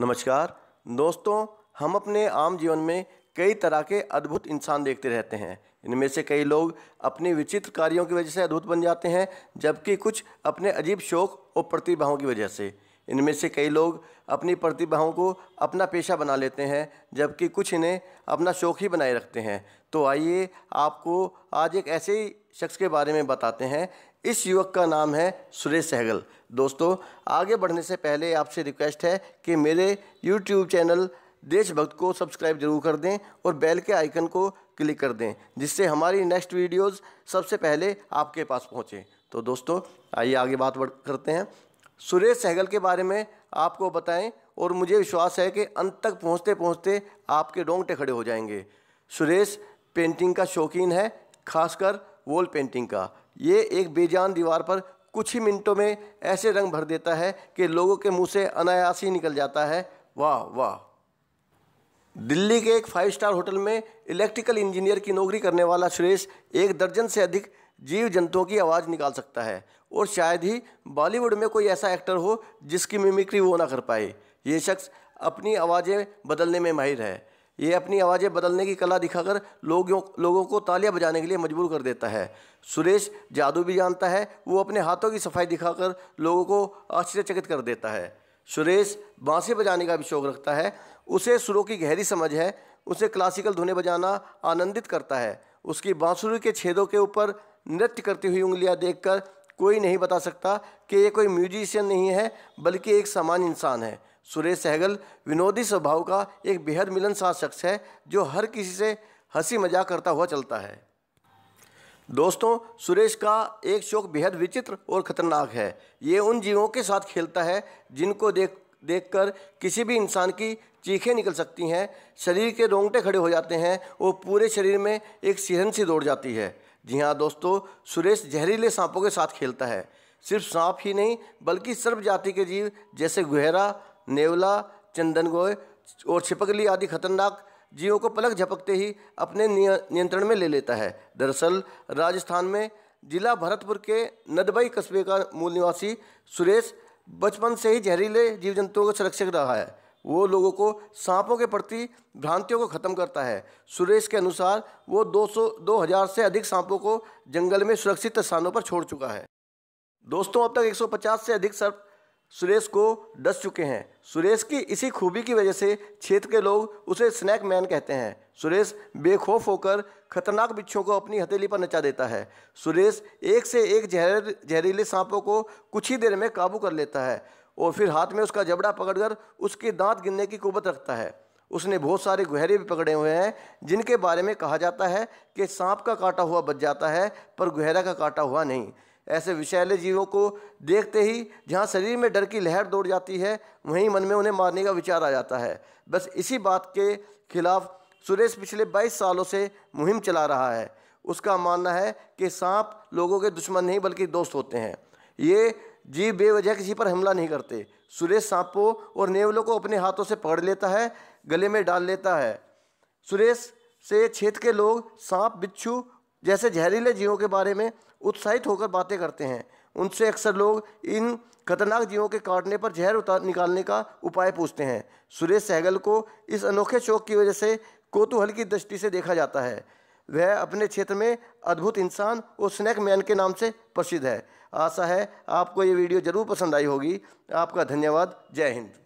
नमस्कार दोस्तों हम अपने आम जीवन में कई तरह के अद्भुत इंसान देखते रहते हैं इनमें से कई लोग अपने विचित्र कार्यों की वजह से अद्भुत बन जाते हैं जबकि कुछ अपने अजीब शौक और प्रतिभाओं की वजह से इनमें से कई लोग अपनी प्रतिभाओं को अपना पेशा बना लेते हैं जबकि कुछ इन्हें अपना शौक ही बनाए रखते हैं तो आइए आपको आज एक ऐसे ही शख्स के बारे में बताते हैं इस युवक का नाम है सुरेश सहगल दोस्तों आगे बढ़ने से पहले आपसे रिक्वेस्ट है कि मेरे यूट्यूब चैनल देशभक्त को सब्सक्राइब जरूर कर दें और बेल के आइकन को क्लिक कर दें जिससे हमारी नेक्स्ट वीडियोस सबसे पहले आपके पास पहुंचे तो दोस्तों आइए आगे बात करते हैं सुरेश सहगल के बारे में आपको बताएं और मुझे विश्वास है कि अंत तक पहुंचते पहुंचते आपके डोंगटे खड़े हो जाएंगे सुरेश पेंटिंग का शौकीन है खासकर वॉल पेंटिंग का ये एक बेजान दीवार पर कुछ ही मिनटों में ऐसे रंग भर देता है कि लोगों के मुंह से अनायास ही निकल जाता है वाह वाह दिल्ली के एक फाइव स्टार होटल में इलेक्ट्रिकल इंजीनियर की नौकरी करने वाला सुरेश एक दर्जन से अधिक जीव जंतुओं की आवाज़ निकाल सकता है और शायद ही बॉलीवुड में कोई ऐसा एक्टर हो जिसकी मिमिक्री वो ना कर पाए ये शख्स अपनी आवाज़ें बदलने में माहिर है ये अपनी आवाज़ें बदलने की कला दिखाकर लोगों लोगों को तालियां बजाने के लिए मजबूर कर देता है सुरेश जादू भी जानता है वो अपने हाथों की सफाई दिखाकर लोगों को आश्चर्यचकित कर देता है सुरेश बाँसी बजाने का भी शौक रखता है उसे सुरों की गहरी समझ है उसे क्लासिकल धुने बजाना आनंदित करता है उसकी बांसुरी के छेदों के ऊपर नृत्य करती हुई देख कर कोई नहीं बता सकता कि ये कोई म्यूजिशियन नहीं है बल्कि एक सामान्य इंसान है सुरेश सहगल विनोदी स्वभाव का एक बेहद मिलनसार शख्स है जो हर किसी से हंसी मजाक करता हुआ चलता है दोस्तों सुरेश का एक शौक बेहद विचित्र और ख़तरनाक है ये उन जीवों के साथ खेलता है जिनको देख देखकर किसी भी इंसान की चीखें निकल सकती हैं शरीर के रोंगटे खड़े हो जाते हैं और पूरे शरीर में एक सिहन सी दौड़ जाती है जी हाँ दोस्तों सुरेश जहरीले सांपों के साथ खेलता है सिर्फ सांप ही नहीं बल्कि सर्व जाति के जीव जैसे गुहरा नेवला चंदन गोय और छिपकली आदि खतरनाक जीवों को पलक झपकते ही अपने नियंत्रण में ले लेता है दरअसल राजस्थान में जिला भरतपुर के नदबई कस्बे का मूल निवासी सुरेश बचपन से ही जहरीले जीव जंतुओं का संरक्षक रहा है वो लोगों को सांपों के प्रति भ्रांतियों को ख़त्म करता है सुरेश के अनुसार वो 200 2000 से अधिक सांपों को जंगल में सुरक्षित स्थानों पर छोड़ चुका है दोस्तों अब तक 150 से अधिक सर्प सुरेश को डस चुके हैं सुरेश की इसी खूबी की वजह से क्षेत्र के लोग उसे स्नैक मैन कहते हैं सुरेश बेखौफ होकर खतरनाक बिच्छों को अपनी हथेली पर नचा देता है सुरेश एक से एक जहर जहरीले सांपों को कुछ ही देर में काबू कर लेता है और फिर हाथ में उसका जबड़ा पकड़कर उसके दांत गिनने की कुबत रखता है उसने बहुत सारे गुहरे भी पकड़े हुए हैं जिनके बारे में कहा जाता है कि सांप का काटा हुआ बच जाता है पर गुहरा का काटा हुआ नहीं ऐसे विषैले जीवों को देखते ही जहाँ शरीर में डर की लहर दौड़ जाती है वहीं मन में उन्हें मारने का विचार आ जाता है बस इसी बात के खिलाफ सुरेश पिछले 22 सालों से मुहिम चला रहा है उसका मानना है कि सांप लोगों के दुश्मन नहीं बल्कि दोस्त होते हैं ये जीव बेवजह किसी पर हमला नहीं करते सुरेश सांपों और नेवलों को अपने हाथों से पकड़ लेता है गले में डाल लेता है सुरेश से क्षेत्र के लोग सांप बिच्छू जैसे जहरीले जीवों के बारे में उत्साहित होकर बातें करते हैं उनसे अक्सर लोग इन खतरनाक जीवों के काटने पर जहर उतार निकालने का उपाय पूछते हैं सुरेश सहगल को इस अनोखे शौक की वजह से कोतूहल की दृष्टि से देखा जाता है वह अपने क्षेत्र में अद्भुत इंसान और स्नैक मैन के नाम से प्रसिद्ध है आशा है आपको ये वीडियो ज़रूर पसंद आई होगी आपका धन्यवाद जय हिंद